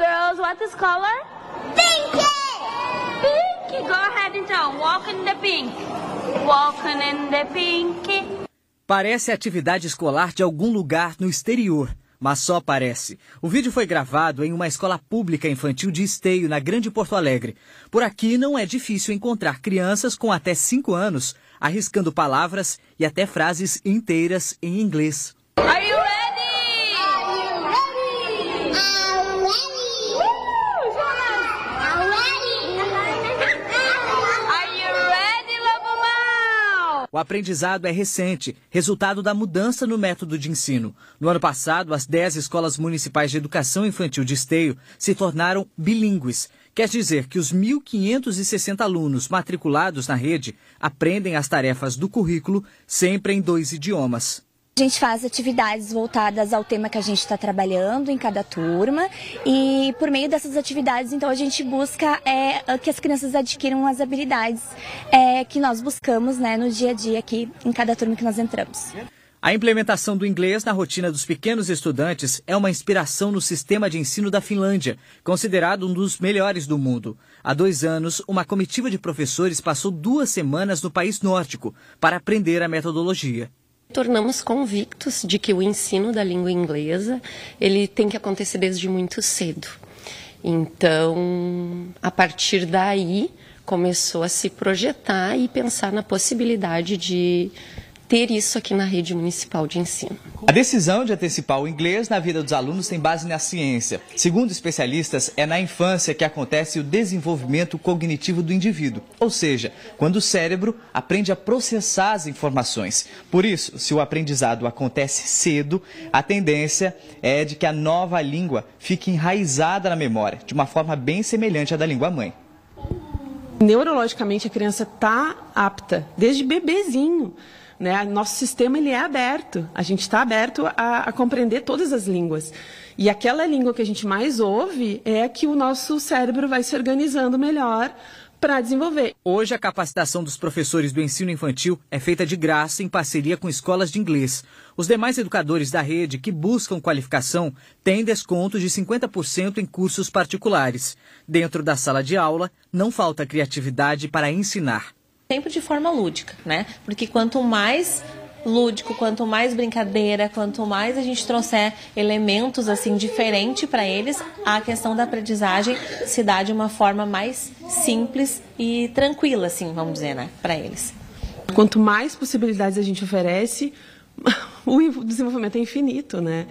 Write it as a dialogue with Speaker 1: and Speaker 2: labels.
Speaker 1: girls, what is color? Pink! Pink! Go ahead então, walk in the pink. Walking in the pink.
Speaker 2: Parece atividade escolar de algum lugar no exterior. Mas só parece. O vídeo foi gravado em uma escola pública infantil de Esteio, na Grande Porto Alegre. Por aqui não é difícil encontrar crianças com até 5 anos arriscando palavras e até frases inteiras em inglês. O aprendizado é recente, resultado da mudança no método de ensino. No ano passado, as 10 escolas municipais de educação infantil de Esteio se tornaram bilíngues. Quer dizer que os 1.560 alunos matriculados na rede aprendem as tarefas do currículo sempre em dois idiomas.
Speaker 1: A gente faz atividades voltadas ao tema que a gente está trabalhando em cada turma e por meio dessas atividades, então, a gente busca é, que as crianças adquiram as habilidades é, que nós buscamos né, no dia a dia aqui em cada turma que nós entramos.
Speaker 2: A implementação do inglês na rotina dos pequenos estudantes é uma inspiração no sistema de ensino da Finlândia, considerado um dos melhores do mundo. Há dois anos, uma comitiva de professores passou duas semanas no país nórdico para aprender a metodologia
Speaker 3: tornamos convictos de que o ensino da língua inglesa ele tem que acontecer desde muito cedo. Então, a partir daí, começou a se projetar e pensar na possibilidade de ter isso aqui na rede municipal de ensino.
Speaker 2: A decisão de antecipar o inglês na vida dos alunos tem base na ciência. Segundo especialistas, é na infância que acontece o desenvolvimento cognitivo do indivíduo, ou seja, quando o cérebro aprende a processar as informações. Por isso, se o aprendizado acontece cedo, a tendência é de que a nova língua fique enraizada na memória, de uma forma bem semelhante à da língua mãe.
Speaker 1: Neurologicamente, a criança está apta, desde bebezinho. Né? Nosso sistema ele é aberto, a gente está aberto a, a, compreender todas as línguas. E aquela língua que a gente mais ouve é que o nosso cérebro vai se organizando melhor para desenvolver.
Speaker 2: Hoje, a capacitação dos professores do ensino infantil é feita de graça em parceria com escolas de inglês. Os demais educadores da rede que buscam qualificação têm descontos de 50% em cursos particulares. Dentro da sala de aula, não falta criatividade para ensinar.
Speaker 3: Sempre de forma lúdica, né? Porque quanto mais lúdico, quanto mais brincadeira, quanto mais a gente trouxer elementos assim diferente para eles, a questão da aprendizagem se dá de uma forma mais simples e tranquila, assim, vamos dizer, né, para eles.
Speaker 1: Quanto mais possibilidades a gente oferece, o desenvolvimento é infinito, né?